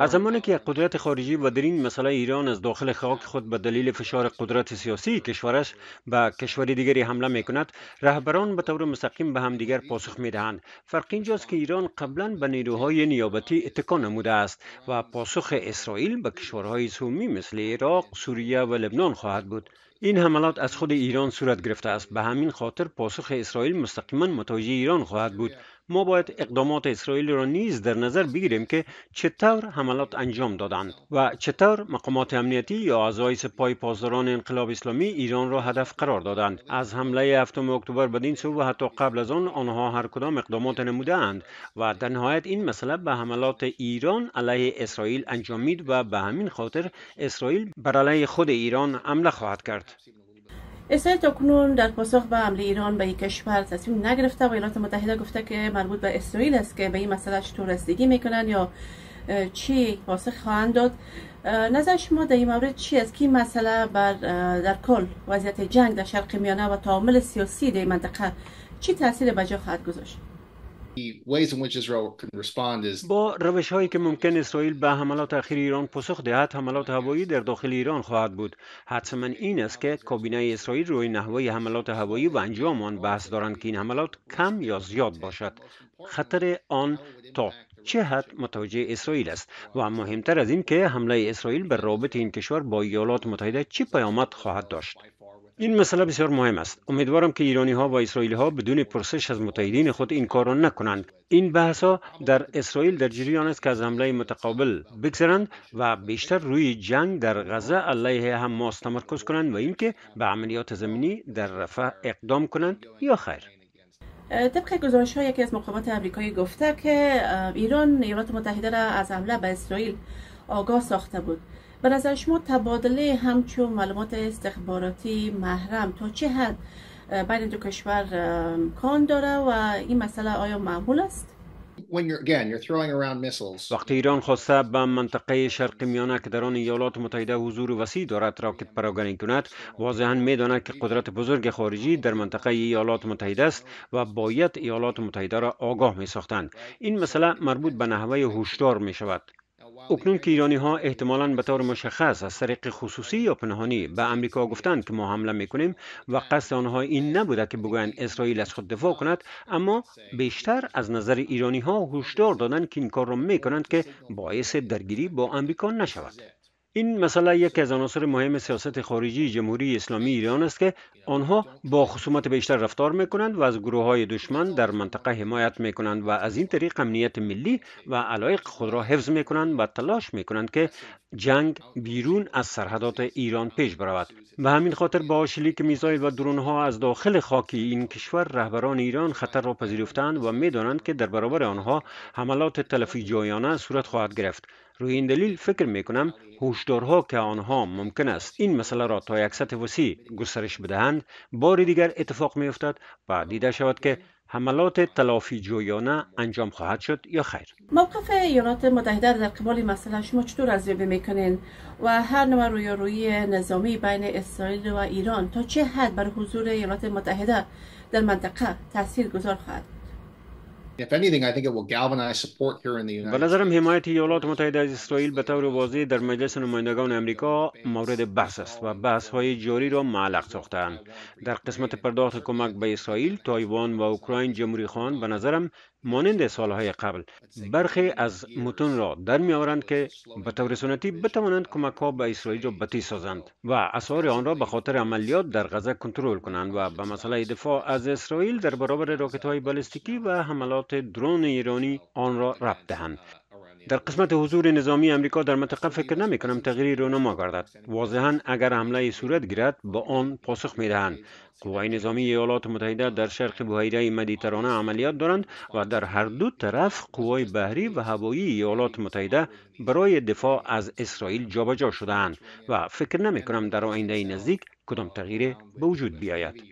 از زمانی که قدرت خارجی و در این مسئله ایران از داخل خاک خود به دلیل فشار قدرت سیاسی کشورش به کشور دیگری حمله می کند رهبران به طور مستقیم به همدیگر پاسخ می دهند فرق اینجاست که ایران قبلا به نیروهای نیابتی اتکا نموده است و پاسخ اسرائیل به کشورهای سومی مثل عراق سوریه و لبنان خواهد بود این حملات از خود ایران صورت گرفته است به همین خاطر پاسخ اسرائیل مستقیما متوجه ایران خواهد بود ما باید اقدامات اسرائیل را نیز در نظر بگیریم که چطور حملات انجام دادند و چطور مقامات امنیتی یا اعضای سپاه پاسداران انقلاب اسلامی ایران را هدف قرار دادند از حمله 7 اکتبر بدین سو و حتی قبل از آن آنها هر کدام اقدامات نموده اند و در نهایت این مسئله به حملات ایران علیه اسرائیل انجامید و به همین خاطر اسرائیل بر علیه خود ایران حمله خواهد کرد اسرائیل تا در پاسخ به حمله ایران به این کشور تصمیم نگرفته و ایالات متحده گفته که مربوط به اسرائیل است که به این مسئله چطور رسیدگی میکنن یا چی پاسخ خواهند داد نظر شما در این مورد چی است که این مسئله بر در کل وضعیت جنگ در شرق میانه و تعامل سیاسی در منطقه چی تاثیر به جا خواهد گذاشت با روش هایی که ممکن اسرائیل به حملات اخیر ایران پاسخ دهد حملات هوایی در داخل ایران خواهد بود حتما این است که کابینه اسرائیل روی نحوه حملات هوایی و انجام آن بحث دارند که این حملات کم یا زیاد باشد خطر آن تا چه حد متوجه اسرائیل است و مهمتر از این که حمله اسرائیل به رابط این کشور با ایالات متحده چه پیامد خواهد داشت این مسئله بسیار مهم است امیدوارم که ایرانی ها و اسرائیلی ها بدون پرسش از متحدین خود این کار را نکنند این بحث ها در اسرائیل در جریان است که از حمله متقابل بگذرند و بیشتر روی جنگ در غزه علیه هم تمرکز کنند و اینکه به عملیات زمینی در رفح اقدام کنند یا خیر طبق گزارش های یکی از مقامات امریکایی گفته که ایران ایالات متحده را از حمله به اسرائیل آگاه ساخته بود به نظر شما تبادله همچون معلومات استخباراتی محرم تا چه حد بین دو کشور امکان داره و این مسئله آیا معمول است؟ وقتی ایران خواسته به منطقه شرق میانه که در آن ایالات متحده حضور وسیع دارد راکت پراگنی کند واضحا میداند که قدرت بزرگ خارجی در منطقه ایالات متحده است و باید ایالات متحده را آگاه می ساختند این مسئله مربوط به نحوه هوشدار می شود اکنون خب، که ایرانی ها احتمالا به طور مشخص از طریق خصوصی یا پنهانی به امریکا گفتند که ما حمله میکنیم و قصد آنها این نبوده که بگویند اسرائیل از خود دفاع کند اما بیشتر از نظر ایرانی ها هشدار دادند که این کار را میکنند که باعث درگیری با امریکا نشود این مسئله یکی از عناصر مهم سیاست خارجی جمهوری اسلامی ایران است که آنها با خصومت بیشتر رفتار می کنند و از گروه های دشمن در منطقه حمایت می کنند و از این طریق امنیت ملی و علایق خود را حفظ می کنند و تلاش می کنند که جنگ بیرون از سرحدات ایران پیش برود به همین خاطر با شلیک میزایل و درون از داخل خاک این کشور رهبران ایران خطر را پذیرفتند و میدانند که در برابر آنها حملات تلفی جایانه صورت خواهد گرفت روی این دلیل فکر می کنم که آنها ممکن است این مسئله را تا یک سطح وسیع گسترش بدهند بار دیگر اتفاق می افتد و دیده شود که حملات تلافی جویانه انجام خواهد شد یا خیر موقف ایالات متحده در قبال مسئله شما چطور روی میکنین و هر نوع روی نظامی بین اسرائیل و ایران تا چه حد بر حضور ایالات متحده در منطقه تاثیر گذار خواهد به نظرم حمایت ایالات متحده از اسرائیل به طور واضح در مجلس نمایندگان امریکا مورد بحث است و بحث های جاری را معلق ساختند. در قسمت پرداخت کمک به اسرائیل، تایوان و اوکراین جمهوری خان به نظرم مانند سالهای قبل برخی از متون را در می آورند که به طور سنتی بتوانند کمک ها به اسرائیل را بتی سازند و اثار آن را به خاطر عملیات در غزه کنترل کنند و به مسئله دفاع از اسرائیل در برابر راکت های بالستیکی و حملات درون ایرانی آن را ربط دهند در قسمت حضور نظامی امریکا در منطقه فکر نمی کنم تغییری رونما گردد واضحا اگر حمله صورت گیرد به آن پاسخ می دهند قوای نظامی ایالات متحده در شرق بحیره مدیترانه عملیات دارند و در هر دو طرف قوای بحری و هوایی ایالات متحده برای دفاع از اسرائیل جابجا شدهاند و فکر نمی کنم در آینده نزدیک کدام تغییری به وجود بیاید